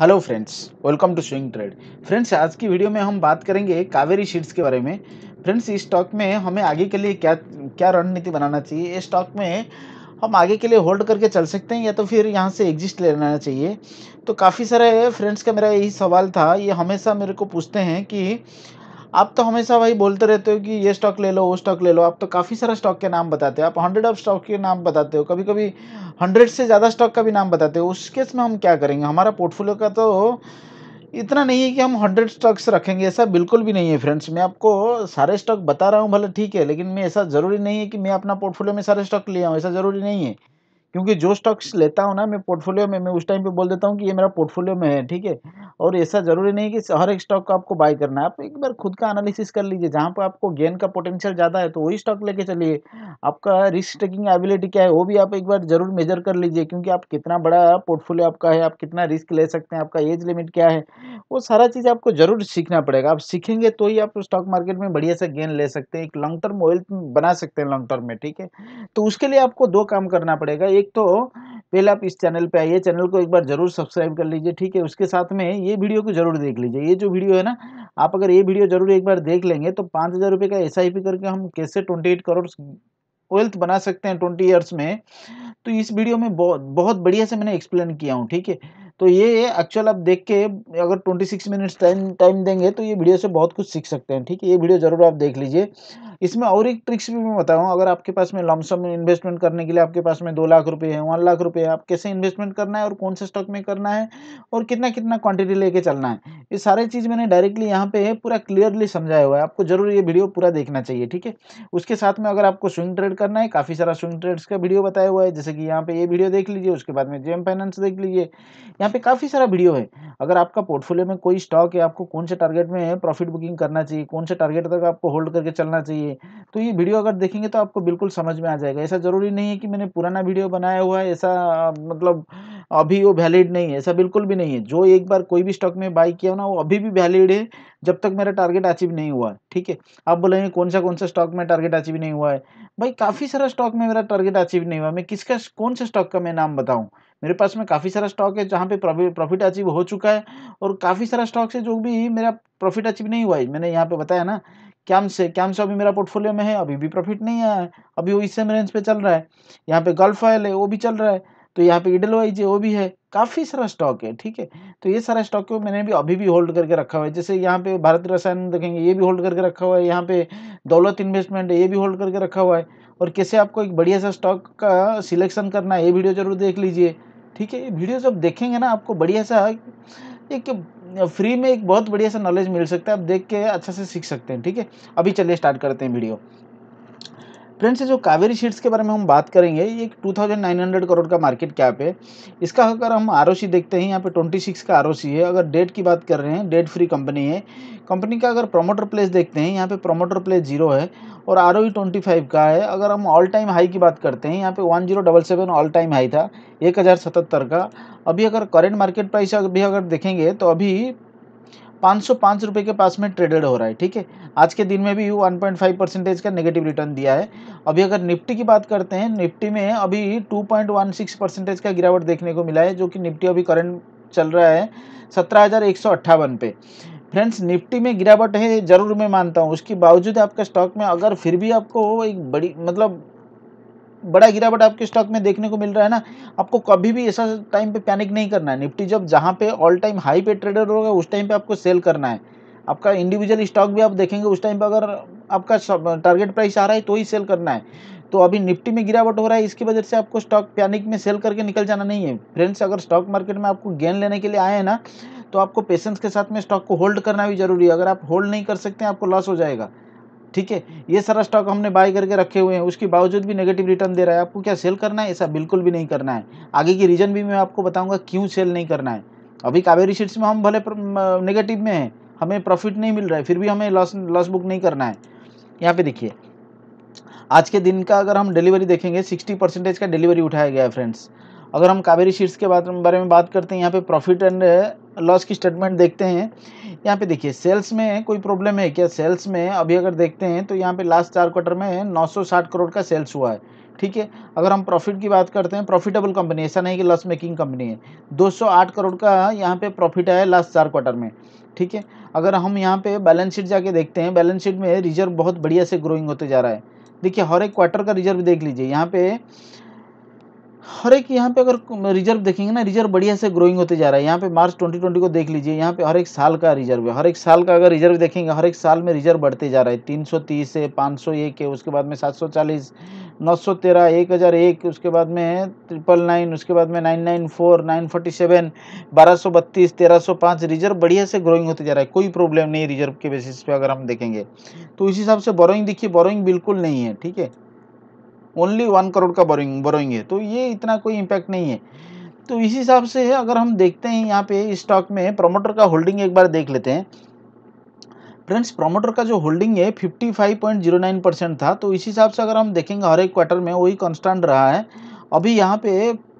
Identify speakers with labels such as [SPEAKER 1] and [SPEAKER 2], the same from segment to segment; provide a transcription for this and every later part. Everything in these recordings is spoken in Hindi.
[SPEAKER 1] hello friends welcome to swing trade friends आज की वीडियो में हम बात करेंगे कावेरी शीट्स के बारे में फ्रेंड्स इस स्टॉक में हमें आगे के लिए क्या क्या रणनीति बनाना चाहिए इस स्टॉक में हम आगे के लिए होल्ड करके चल सकते हैं या तो फिर यहाँ से एग्जिस्ट लेना चाहिए तो काफ़ी सारे फ्रेंड्स का मेरा यही सवाल था ये हमेशा मेरे को पूछते हैं कि आप तो हमेशा भाई बोलते रहते हो कि ये स्टॉक ले लो वो स्टॉक ले लो आप तो काफ़ी सारा स्टॉक के नाम बताते हो आप हंड्रेड ऑफ स्टॉक के नाम बताते हो कभी कभी हंड्रेड से ज़्यादा स्टॉक का भी नाम बताते हो उस केस में हम क्या करेंगे हमारा पोर्टफोलियो का तो इतना नहीं है कि हम हंड्रेड स्टॉक्स रखेंगे ऐसा बिल्कुल भी नहीं है फ्रेंड्स मैं आपको सारे स्टॉक बता रहा हूँ भले ठीक है लेकिन मैं ऐसा ज़रूरी नहीं है कि मैं अपना पोर्टफोलियो में सारे स्टॉक ले आऊँ ऐसा ज़रूरी नहीं है क्योंकि जो स्टॉक्स लेता हूँ ना मैं पोर्टफोलियो में मैं उस टाइम पे बोल देता हूँ कि ये मेरा पोर्टफोलियो में है ठीक है और ऐसा ज़रूरी नहीं कि हर एक स्टॉक को आपको बाय करना है आप एक बार खुद का एनालिसिस कर लीजिए जहाँ पर आपको गेन का पोटेंशियल ज़्यादा है तो वही स्टॉक लेके चलिए आपका रिस्क टेकिंग एबिलिटी क्या है वो भी आप एक बार ज़रूर मेजर कर लीजिए क्योंकि आप कितना बड़ा पोर्टफोलियो आपका है आप कितना रिस्क ले सकते हैं आपका एज लिमिट क्या है वो सारा चीज़ आपको ज़रूर सीखना पड़ेगा आप सीखेंगे तो ही आप स्टॉक मार्केट में बढ़िया से गेन ले सकते हैं एक लॉन्ग टर्म वेल्थ बना सकते हैं लॉन्ग टर्म में ठीक है तो उसके लिए आपको दो काम करना पड़ेगा एक तो पहले आप इस चैनल पे आइए चैनल को एक बार जरूर सब्सक्राइब कर लीजिए ठीक है उसके साथ में ये वीडियो को जरूर देख लीजिए ये जो वीडियो है ना आप अगर ये वीडियो जरूर एक बार देख लेंगे तो पाँच हज़ार रुपये का एस करके हम कैसे ट्वेंटी एट करोड़ वेल्थ बना सकते हैं ट्वेंटी ईयर्स में तो इस वीडियो में बहुत बहुत बढ़िया से मैंने एक्सप्लेन किया हूँ ठीक है तो ये एक्चुअल आप देख के अगर 26 मिनट्स टाइम टाइम देंगे तो ये वीडियो से बहुत कुछ सीख सकते हैं ठीक है ये वीडियो ज़रूर आप देख लीजिए इसमें और एक ट्रिक्स भी मैं बताऊँ अगर आपके पास में लमसम इन्वेस्टमेंट करने के लिए आपके पास में दो लाख रुपये है वन लाख रुपये आप कैसे इन्वेस्टमेंट करना है और कौन से स्टॉक में करना है और कितना कितना क्वान्टिटी लेके चलना है ये सारे चीज़ मैंने डायरेक्टली यहाँ पे है पूरा क्लियरली समझाया हुआ है आपको जरूर ये वीडियो पूरा देखना चाहिए ठीक है उसके साथ में अगर आपको स्विंग ट्रेड करना है काफ़ी सारा स्विंग ट्रेड्स का वीडियो बताया हुआ है जैसे कि यहाँ पे ये वीडियो देख लीजिए उसके बाद में जेम फाइनेंस देख लीजिए यहाँ पे काफ़ी सारा वीडियो है अगर आपका पोर्टफोलियो में कोई स्टॉक है आपको कौन से टारगेट में प्रॉफिट बुकिंग करना चाहिए कौन से टारगेट तक आपको होल्ड करके चलना चाहिए तो ये वीडियो अगर देखेंगे तो आपको बिल्कुल समझ में आ जाएगा ऐसा ज़रूरी नहीं है कि मैंने पुराना वीडियो बनाया हुआ है ऐसा मतलब अभी वो वैलिड नहीं है ऐसा बिल्कुल भी नहीं है जो एक बार कोई भी स्टॉक में बाई किया ना वो अभी भी वैलिड है जब तक मेरा टारगेट अचीव नहीं हुआ है ठीक है आप बोलेंगे कौन सा कौन सा स्टॉक में टारगेट अचीव नहीं हुआ है भाई काफ़ी सारा स्टॉक में मेरा टारगेट अचीव नहीं हुआ मैं किसका कौन सा स्टॉक का मैं नाम बताऊँ मेरे पास में काफ़ी सारा स्टॉक है जहाँ पे प्रॉफिट अचीव हो चुका है और काफ़ी सारा स्टॉक है जो भी मेरा प्रॉफिट अचीव नहीं हुआ है मैंने यहाँ पे बताया ना कैम से कैम से अभी मेरा पोर्टफोलियो में है अभी भी प्रॉफिट नहीं आया है अभी वो इस सेम रेंज पे चल रहा है यहाँ पे गल्फ ऑयल है वो भी चल रहा है तो यहाँ पे ईडल वाइज वो भी है काफ़ी सारा स्टॉक है ठीक है तो ये सारा स्टॉक को मैंने भी अभी भी होल्ड करके रखा हुआ है जैसे यहाँ पे भारत रसायन देखेंगे ये भी होल्ड करके रखा हुआ है यहाँ पे दौलत इन्वेस्टमेंट है ये भी होल्ड करके रखा हुआ है और कैसे आपको एक बढ़िया सा स्टॉक का सिलेक्शन करना है ये वीडियो जरूर देख लीजिए ठीक है ये वीडियो जब देखेंगे ना आपको बढ़िया सा एक फ्री में एक बहुत बढ़िया सा नॉलेज मिल सकता है आप देख के अच्छा से सीख सकते हैं ठीक है अभी चलिए स्टार्ट करते हैं वीडियो फ्रेंड्स जो कावेरी शीट्स के बारे में हम बात करेंगे ये two thousand nine hundred crore का मार्केट कैप है इसका अगर हम आर देखते हैं यहाँ पे ट्वेंटी सिक्स का आर है अगर डेट की बात कर रहे हैं डेट फ्री कंपनी है कंपनी का अगर प्रोमोटर प्लेस देखते हैं यहाँ पे प्रोमोटर प्लेस जीरो है और आर ओ ट्वेंटी फाइव का है अगर हम ऑल टाइम हाई की बात करते हैं यहाँ पे one zero double seven all time high था एक हज़ार सतहत्तर का अभी अगर करेंट मार्केट प्राइस अभी अगर देखेंगे तो अभी पाँच सौ पाँच रुपये के पास में ट्रेडेड हो रहा है ठीक है आज के दिन में भी वन पॉइंट फाइव परसेंटेज का नेगेटिव रिटर्न दिया है अभी अगर निफ्टी की बात करते हैं निफ्टी में अभी two point one six percentage का गिरावट देखने को मिला है जो कि निफ्टी अभी करंट चल रहा है सत्रह हज़ार एक सौ अट्ठावन पे फ्रेंड्स निफ्टी में गिरावट है ज़रूर मैं मानता हूँ उसके बावजूद आपका स्टॉक में अगर फिर भी आपको एक बड़ी मतलब बड़ा गिरावट आपके स्टॉक में देखने को मिल रहा है ना आपको कभी भी ऐसा टाइम पे पैनिक नहीं करना है निफ्टी जब जहाँ पे ऑल टाइम हाई पे ट्रेडर होगा उस टाइम पे आपको सेल करना है आपका इंडिविजुअल स्टॉक भी आप देखेंगे उस टाइम पर अगर आपका टारगेट प्राइस आ रहा है तो ही सेल करना है तो अभी निफ्टी में गिरावट हो रहा है इसकी वजह से आपको स्टॉक पैनिक में सेल करके निकल जाना नहीं है फ्रेंड्स अगर स्टॉक मार्केट में आपको गेन लेने के लिए आए हैं ना तो आपको पेशेंस के साथ में स्टॉक को होल्ड करना भी जरूरी है अगर आप होल्ड नहीं कर सकते आपको लॉस हो जाएगा ठीक है ये सारा स्टॉक हमने बाय करके रखे हुए हैं उसके बावजूद भी नेगेटिव रिटर्न दे रहा है आपको क्या सेल करना है ऐसा बिल्कुल भी नहीं करना है आगे की रीज़न भी मैं आपको बताऊँगा क्यों सेल नहीं करना है अभी कावेरी शीट्स में हम भले नेगेटिव में हैं हमें प्रॉफिट नहीं मिल रहा है फिर भी हमें लॉस लॉस बुक नहीं करना है यहाँ पे देखिए आज के दिन का अगर हम डिलीवरी देखेंगे सिक्सटी परसेंटेज का डिलीवरी उठाया गया है फ्रेंड्स अगर हम कावेरी शीट्स के बारे में बात करते हैं यहाँ पे प्रॉफिट एंड लॉस की स्टेटमेंट देखते हैं यहाँ पे देखिए सेल्स में कोई प्रॉब्लम है क्या सेल्स में अभी अगर देखते हैं तो यहाँ पे लास्ट चार क्वार्टर में 960 करोड़ का सेल्स हुआ है ठीक है अगर हम प्रॉफिट की बात करते हैं प्रॉफिटेबल कंपनी ऐसा नहीं कि लॉस मेकिंग कंपनी है 208 करोड़ का यहाँ पे प्रॉफिट आया लास्ट चार क्वार्टर में ठीक है अगर हम यहाँ पे बैलेंस शीट जाके देखते हैं बैलेंस शीट में रिजर्व बहुत बढ़िया से ग्रोइंग होते जा रहा है देखिए हर एक क्वार्टर का रिजर्व देख लीजिए यहाँ पे हर एक यहाँ पे अगर रिजर्व देखेंगे ना रिजर्व बढ़िया से ग्रोइंग होते जा रहा है यहाँ पे मार्च 2020 को देख लीजिए यहाँ पे हर एक साल का रिजर्व है हर एक साल का अगर रिजर्व देखेंगे हर एक साल में रिजर्व बढ़ते जा रहा है 330 से 501 है उसके बाद में 740 913 एक उसके बाद में ट्रिपल नाइन उसके बाद में nine nine four nine forty seven बारह सौ बत्तीस तेरह सौ पाँच रिजर्व बढ़िया से ग्रोइंग होते जा रहा है कोई प्रॉब्लम नहीं रिजर्व के बेसिस पे अगर हम देखेंगे तो इस हिसाब से बोरोइंग देखिए बोरोइंग बिल्कुल नहीं है ठीक है ओनली वन करोड़ का बोरिंग बोरोइंग है तो ये इतना कोई इम्पैक्ट नहीं है तो इस हिसाब से अगर हम देखते हैं यहाँ पे स्टॉक में प्रोमोटर का होल्डिंग एक बार देख लेते हैं फ्रेंड्स प्रोमोटर का जो होल्डिंग है fifty five point zero nine percent था तो इस हिसाब से अगर हम देखेंगे हर एक क्वार्टर में वही कॉन्स्टेंट रहा है अभी यहाँ पे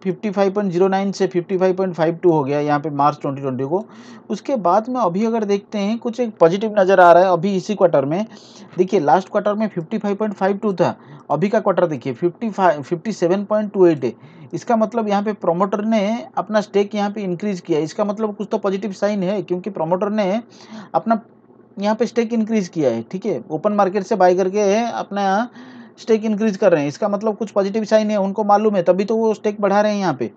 [SPEAKER 1] 55.09 से 55.52 हो गया यहाँ पे मार्च 2020 को उसके बाद में अभी अगर देखते हैं कुछ एक पॉजिटिव नज़र आ रहा है अभी इसी क्वार्टर में देखिए लास्ट क्वार्टर में 55.52 था अभी का क्वार्टर देखिए 55 57.28 है इसका मतलब यहाँ पे प्रोमोटर ने अपना स्टेक यहाँ पे इंक्रीज किया इसका मतलब कुछ तो पॉजिटिव साइन है क्योंकि प्रोमोटर ने अपना यहाँ पे स्टेक इंक्रीज किया है ठीक है ओपन मार्केट से बाई करके अपना स्टेक इंक्रीज कर रहे हैं इसका मतलब कुछ पॉजिटिव साइन है उनको मालूम है तभी तो वो स्टेक बढ़ा रहे हैं यहाँ पे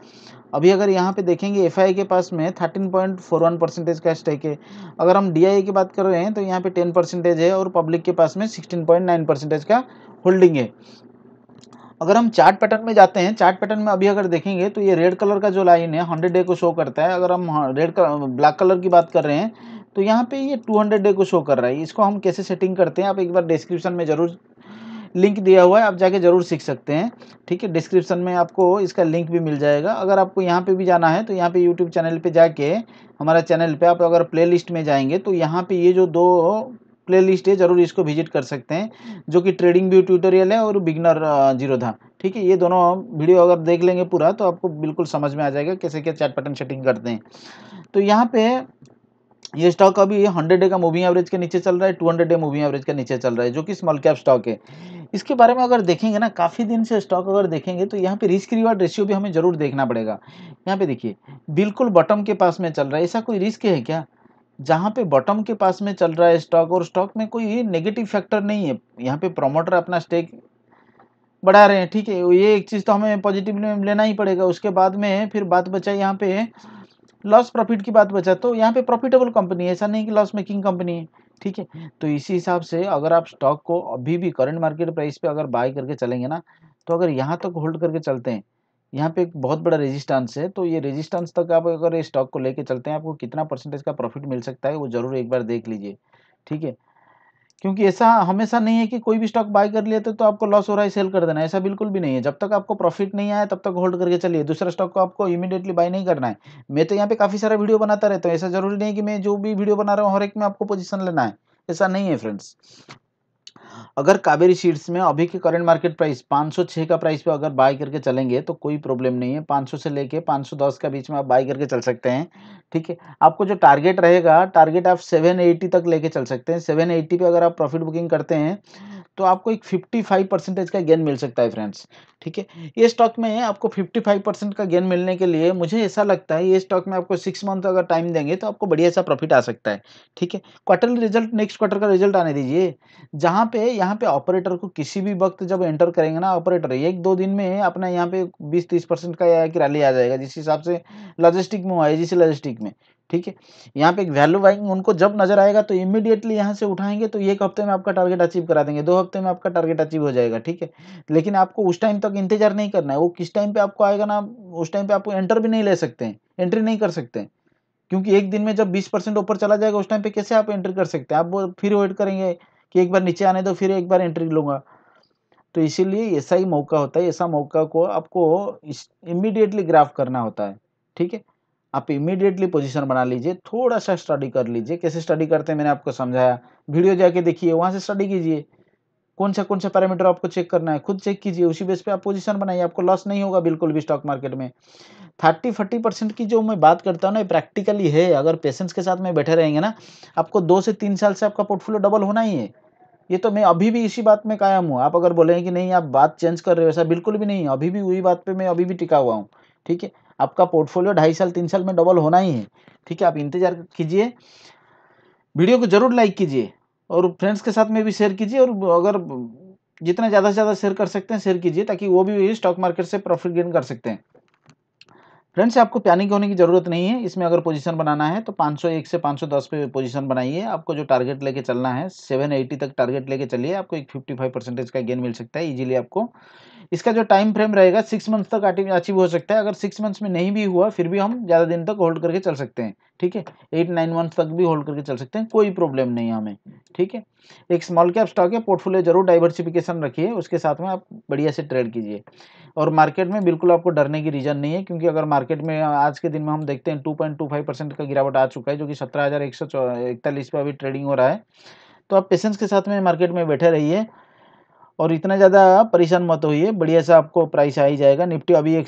[SPEAKER 1] अभी अगर यहाँ पे देखेंगे एफ के पास में thirteen point four one percentage का स्टेक है अगर हम डी की बात कर रहे हैं तो यहाँ पे टेन परसेंटेज है और पब्लिक के पास में सिक्सटीन पॉइंट नाइन परसेंटेज का होल्डिंग है अगर हम चार्ट पैटर्न में जाते हैं चार्ट पैटर्न में अभी अगर देखेंगे तो ये रेड कलर का जो लाइन है हंड्रेड डे को शो करता है अगर हम रेड कलर ब्लैक कलर की बात कर रहे हैं तो यहाँ पे ये टू हंड्रेड डे को शो कर रहा है इसको हम कैसे सेटिंग करते हैं आप एक बार डिस्क्रिप्शन में ज़रूर लिंक दिया हुआ है आप जाके ज़रूर सीख सकते हैं ठीक है डिस्क्रिप्शन में आपको इसका लिंक भी मिल जाएगा अगर आपको यहाँ पे भी जाना है तो यहाँ पे यूट्यूब चैनल पे जाके हमारा चैनल पे आप अगर प्लेलिस्ट में जाएंगे तो यहाँ पे ये जो दो प्ले लिस्ट है ज़रूर इसको विजिट कर सकते हैं जो कि ट्रेडिंग व्यू ट्यूटोरियल है और बिगनर जीरोधा ठीक है ये दोनों वीडियो अगर देख लेंगे पूरा तो आपको बिल्कुल समझ में आ जाएगा कैसे क्या चैट पटन सेटिंग करते हैं तो यहाँ पे ये स्टॉक अभी हंड्रेड डे का मूविंग एवरेज के नीचे चल रहा है two hundred day moving average के नीचे चल रहा है जो कि स्मॉल कैप स्टॉक है इसके बारे में अगर देखेंगे ना काफ़ी दिन से स्टॉक अगर देखेंगे तो यहाँ पे रिस्क रिवार्ड रेशियो भी हमें जरूर देखना पड़ेगा यहाँ पे देखिए बिल्कुल बॉटम के पास में चल रहा है ऐसा कोई रिस्क है क्या जहाँ पे बॉटम के पास में चल रहा है स्टॉक और स्टॉक में कोई नेगेटिव फैक्टर नहीं है यहाँ पे प्रोमोटर अपना स्टेक बढ़ा रहे हैं ठीक है ये एक चीज़ तो हमें पॉजिटिव लेना ही पड़ेगा उसके बाद में फिर बात बचाई यहाँ पे लॉस प्रॉफिट की बात बचा तो यहाँ पे प्रॉफिटेबल कंपनी है ऐसा नहीं कि लॉस मेकिंग कंपनी है ठीक है तो इसी हिसाब से अगर आप स्टॉक को अभी भी करंट मार्केट प्राइस पे अगर बाय करके चलेंगे ना तो अगर यहाँ तक होल्ड करके चलते हैं यहाँ पे एक बहुत बड़ा रेजिस्टेंस है तो ये रेजिस्टेंस तक आप अगर स्टॉक को लेके चलते हैं आपको कितना परसेंटेज का प्रॉफिट मिल सकता है वो जरूर एक बार देख लीजिए ठीक है क्योंकि ऐसा हमेशा नहीं है कि कोई भी स्टॉक बाय कर लेते तो आपको लॉस हो रहा है सेल कर देना ऐसा बिल्कुल भी नहीं है जब तक आपको प्रॉफिट नहीं आया तब तक होल्ड करके चलिए दूसरा स्टॉक को आपको इमीडिएटली बाय नहीं करना है मैं तो यहाँ पे काफ़ी सारा वीडियो बनाता रहता हूँ ऐसा जरूरी नहीं कि मैं जो भी वीडियो बना रहा हूँ हर एक में आपको पोजिशन लेना है ऐसा नहीं है फ्रेंड्स अगर कावेरी सीड्स में अभी के करंट मार्केट प्राइस 506 का प्राइस पे अगर बाय करके चलेंगे तो कोई प्रॉब्लम नहीं है 500 से लेके 510 का बीच में आप बाय करके चल सकते हैं ठीक है आपको जो टारगेट रहेगा टारगेट आप 780 तक लेके चल सकते हैं 780 पे अगर आप प्रॉफिट बुकिंग करते हैं तो आपको एक 55 परसेंटेज का गेन मिल सकता है फ्रेंड्स ठीक है ये स्टॉक में आपको 55 परसेंट का गेन मिलने के लिए मुझे ऐसा लगता है ये स्टॉक में आपको सिक्स मंथ अगर टाइम देंगे तो आपको बढ़िया सा प्रॉफिट आ सकता है ठीक है क्वार्टरली रिजल्ट नेक्स्ट क्वार्टर का रिजल्ट आने दीजिए जहाँ पे यहाँ पे ऑपरेटर को किसी भी वक्त जब एंटर करेंगे ना ऑपरेटर एक दो दिन में अपना यहाँ पे बीस तीस परसेंट का रैली आ जाएगा जिस हिसाब से लॉजिस्टिक में हुआ है जिस लॉजिस्टिक में ठीक है यहाँ पे एक वैल्यू वाइंग उनको जब नजर आएगा तो इमीडिएटली यहाँ से उठाएंगे तो एक हफ्ते में आपका टारगेट अचीव करा देंगे दो हफ्ते में आपका टारगेट अचीव हो जाएगा ठीक है लेकिन आपको उस टाइम तक इंतजार नहीं करना है वो किस टाइम पे आपको आएगा ना उस टाइम पे आपको एंटर भी नहीं ले सकते हैं एंट्री नहीं कर सकते हैं क्योंकि एक दिन में जब बीस परसेंट ऊपर चला जाएगा उस टाइम पे कैसे आप एंट्री कर सकते हैं आप वो फिर वेट करेंगे कि एक बार नीचे आने दो फिर एक बार एंट्री लूँगा तो इसीलिए ऐसा ही मौका होता है ऐसा मौका को आपको इमीडिएटली ग्राफ करना होता है ठीक है आप इमीडिएटली पोजीशन बना लीजिए थोड़ा सा स्टडी कर लीजिए कैसे स्टडी करते हैं मैंने आपको समझाया वीडियो जाके देखिए वहाँ से स्टडी कीजिए कौन सा कौन सा पैरामीटर आपको चेक करना है खुद चेक कीजिए उसी बेस पे आप पोजीशन बनाइए आपको लॉस नहीं होगा बिल्कुल भी स्टॉक मार्केट में थर्टी फोर्टी परसेंट की जो मैं बात करता हूँ ना ये प्रैक्टिकली है अगर पेशेंस के साथ में बैठे रहेंगे ना आपको दो से तीन साल से आपका पोर्टफोलियो डबल होना ही है ये तो मैं अभी भी इसी बात में कायम हूँ आप अगर बोले कि नहीं आप बात चेंज कर रहे हो ऐसा बिल्कुल भी नहीं अभी भी वही बात पर मैं अभी भी टिका हुआ हूँ ठीक है आपका पोर्टफोलियो ढाई साल तीन साल में डबल होना ही है ठीक है आप इंतजार कीजिए वीडियो को जरूर लाइक कीजिए और फ्रेंड्स के साथ में भी शेयर कीजिए और अगर जितना ज़्यादा से ज़्यादा शेयर कर सकते हैं शेयर कीजिए ताकि वो भी स्टॉक मार्केट से प्रॉफिट गेन कर सकते हैं फ्रेंड्स आपको पैनिक होने की ज़रूरत नहीं है इसमें अगर पोजीशन बनाना है तो 501 से 510 पे पोजीशन बनाइए आपको जो टारगेट लेके चलना है 780 तक टारगेट लेके चलिए आपको एक 55 परसेंटेज का गेन मिल सकता है इजीली आपको इसका जो टाइम फ्रेम रहेगा सिक्स मंथ्स तक अचीव हो सकता है अगर सिक्स मंथ्स में नहीं भी हुआ फिर भी हम ज़्यादा दिन तक होल्ड करके चल सकते हैं ठीक है एट नाइन मंथ तक भी होल्ड करके चल सकते हैं कोई प्रॉब्लम नहीं है हमें ठीक है एक स्मॉल कैप स्टॉक है पोर्टफोलियो जरूर डाइवर्सिफिकेशन रखिए उसके साथ में आप बढ़िया से ट्रेड कीजिए और मार्केट में बिल्कुल आपको डरने की रीज़न नहीं है क्योंकि अगर मार्केट में आज के दिन में हम देखते हैं two point two five percent का गिरावट आ चुका है जो कि सत्रह हज़ार एक सौ इकतालीस अभी ट्रेडिंग हो रहा है तो आप पेशेंस के साथ में मार्केट में बैठे रहिए और इतना ज़्यादा परेशान मत होइए बढ़िया सा आपको प्राइस आ ही जाएगा निफ्टी अभी एक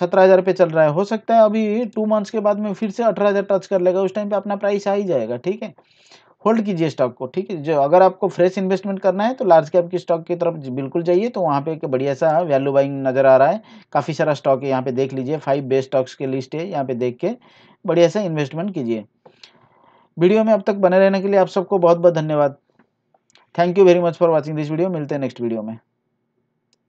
[SPEAKER 1] सत्रह हज़ार पे चल रहा है हो सकता है अभी टू मंथ्स के बाद में फिर से अठारह हज़ार टच कर लेगा उस टाइम पे अपना प्राइस आ ही जाएगा ठीक है होल्ड कीजिए स्टॉक को ठीक है जो अगर आपको फ्रेश इन्वेस्टमेंट करना है तो लार्ज कैप की स्टॉक की तरफ बिल्कुल जाइए तो वहाँ पे एक बढ़िया सा वैल्यू बाइंग नज़र आ रहा है काफ़ी सारा स्टॉक है यहाँ पे देख लीजिए फाइव बेस्ट स्टॉक्स के लिस्ट है यहाँ पे देख के बढ़िया सा इन्वेस्टमेंट कीजिए वीडियो में अब तक बने रहने के लिए आप सबको बहुत बहुत धन्यवाद thank you very much for watching this video मिलते हैं नेक्स्ट वीडियो में